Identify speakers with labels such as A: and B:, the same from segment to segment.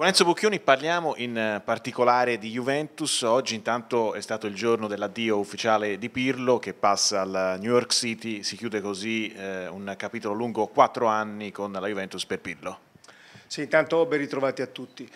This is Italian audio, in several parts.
A: Con Enzo Bocchioni parliamo in particolare di Juventus, oggi intanto è stato il giorno dell'addio ufficiale di Pirlo che passa al New York City, si chiude così eh, un
B: capitolo lungo quattro anni con la Juventus per Pirlo. Sì, intanto ben ritrovati a tutti.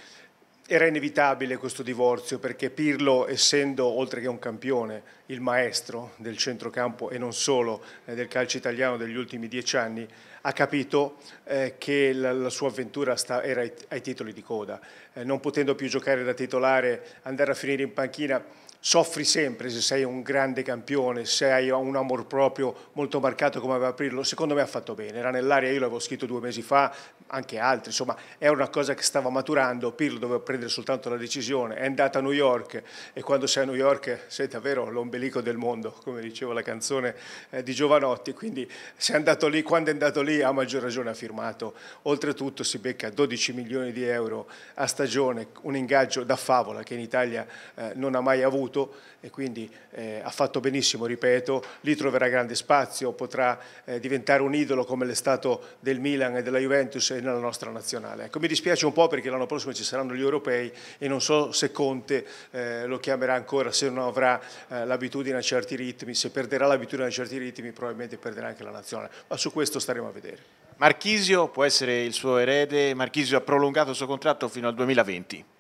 B: Era inevitabile questo divorzio perché Pirlo, essendo oltre che un campione, il maestro del centrocampo e non solo eh, del calcio italiano degli ultimi dieci anni, ha capito eh, che la, la, sua avventura sta, era ai, ai, titoli di coda. Eh, non potendo più giocare da titolare, andare a finire in panchina soffri sempre se sei un grande campione, se hai un amor proprio molto marcato come aveva Pirlo, secondo me ha fatto bene, era nell'aria, io l'avevo scritto due mesi fa, anche altri, insomma è una cosa che stava maturando, Pirlo doveva prendere soltanto la decisione, è andata a New York e quando sei a New York sei davvero l'ombelico del mondo, come diceva la canzone eh, di Giovanotti, quindi se è andato lì, quando è andato lì ha maggior ragione ha firmato, oltretutto si becca 12 milioni di euro a stagione, un ingaggio da favola che in Italia eh, non ha mai avuto, avuto e quindi eh, ha fatto benissimo, ripeto, lì troverà grande spazio, potrà eh, diventare un idolo come l'è stato del Milan e della Juventus e nella nostra nazionale. Ecco, mi dispiace un po' perché l'anno prossimo ci saranno gli europei e non so se Conte eh, lo chiamerà ancora, se non avrà eh, l'abitudine a certi ritmi, se perderà l'abitudine a certi ritmi probabilmente perderà anche la nazionale, ma su questo staremo a vedere.
A: Marchisio può essere il suo erede, Marchisio ha prolungato il suo contratto fino al 2020.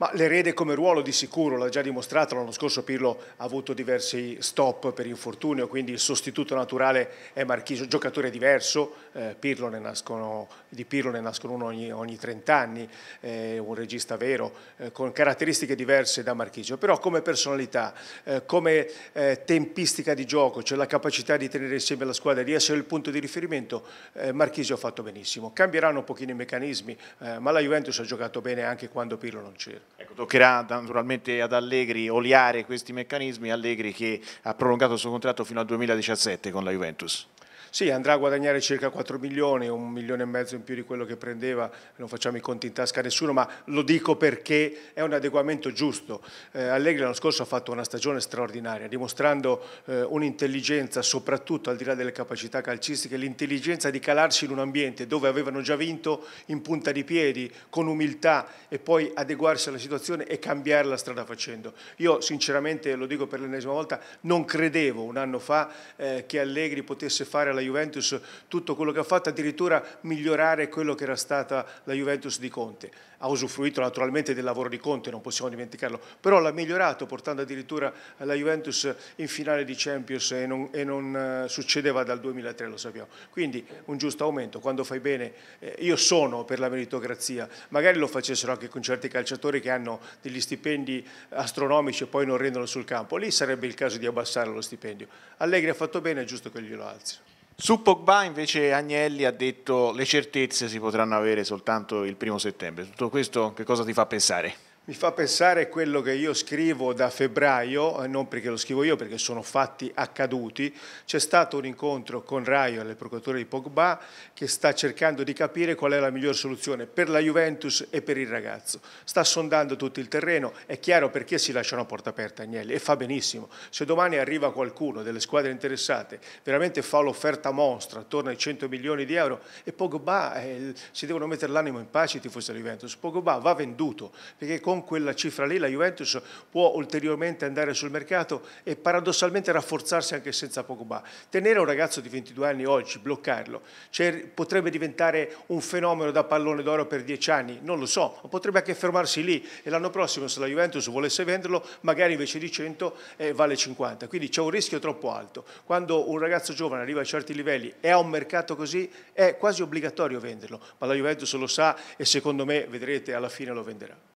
B: Ma l'erede come ruolo di sicuro, l'ha già dimostrato, l'anno scorso Pirlo ha avuto diversi stop per infortunio, quindi il sostituto naturale è Marchisio, giocatore diverso, eh, Pirlo nascono, di Pirlo ne nascono uno ogni, ogni 30 anni, eh, un regista vero, eh, con caratteristiche diverse da Marchisio, però come personalità, eh, come eh, tempistica di gioco, cioè la capacità di tenere insieme la squadra, di essere il punto di riferimento, eh, Marchisio ha fatto benissimo. Cambieranno un pochino i meccanismi, ma la Juventus ha giocato bene anche quando Pirlo non c'era. Ecco,
A: toccherà naturalmente ad Allegri oliare questi meccanismi, Allegri che ha prolungato il suo contratto fino al 2017 con la Juventus.
B: Sì, andrà a guadagnare circa 4 milioni, un milione e mezzo in più di quello che prendeva, non facciamo i conti in tasca a nessuno, ma lo dico perché è un adeguamento giusto. Eh, Allegri l'anno scorso ha fatto una stagione straordinaria, dimostrando eh, un'intelligenza, soprattutto al di là delle capacità calcistiche, l'intelligenza di calarsi in un ambiente dove avevano già vinto in punta di piedi, con umiltà e poi adeguarsi alla situazione e cambiare la strada facendo. Io sinceramente, lo dico per l'ennesima volta, non credevo un anno fa eh, che Allegri potesse fare fare alla Juventus tutto quello che ha fatto, addirittura migliorare quello che era stata la Juventus di Conte. Ha usufruito naturalmente del lavoro di Conte, non possiamo dimenticarlo, però l'ha migliorato portando addirittura la Juventus in finale di Champions e non, e non eh, succedeva dal 2003, lo sappiamo. Quindi un giusto aumento, quando fai bene, eh, io sono per la meritocrazia, magari lo facessero anche con certi calciatori che hanno degli stipendi astronomici e poi non rendono sul campo, lì sarebbe il caso di abbassare lo stipendio. Allegri ha fatto bene, è giusto che glielo alzi. Su Pogba invece
A: Agnelli ha detto le certezze si potranno avere soltanto il primo settembre. Tutto questo che cosa ti fa pensare?
B: Mi fa pensare quello che io scrivo da febbraio, eh, non perché lo scrivo io, perché sono fatti accaduti. C'è stato un incontro con Raio, il procuratore di Pogba, che sta cercando di capire qual è la migliore soluzione per la Juventus e per il ragazzo. Sta sondando tutto il terreno, è chiaro perché si lascia una porta aperta Agnelli e fa benissimo. Se domani arriva qualcuno delle squadre interessate, veramente fa l'offerta mostra attorno ai 100 milioni di euro e Pogba, eh, si devono mettere l'animo in pace i tifosi della Juventus, Pogba va venduto perché con con quella cifra lì la Juventus può ulteriormente andare sul mercato e paradossalmente rafforzarsi anche senza Pogba. Tenere un ragazzo di 22 anni oggi, bloccarlo, cioè, potrebbe diventare un fenomeno da pallone d'oro per 10 anni, non lo so, ma potrebbe anche fermarsi lì e l'anno prossimo se la Juventus volesse venderlo magari invece di 100 eh, vale 50, quindi c'è un rischio troppo alto. Quando un ragazzo giovane arriva a certi livelli e ha un mercato così è quasi obbligatorio venderlo, ma la Juventus lo sa e secondo me vedrete alla fine lo venderà.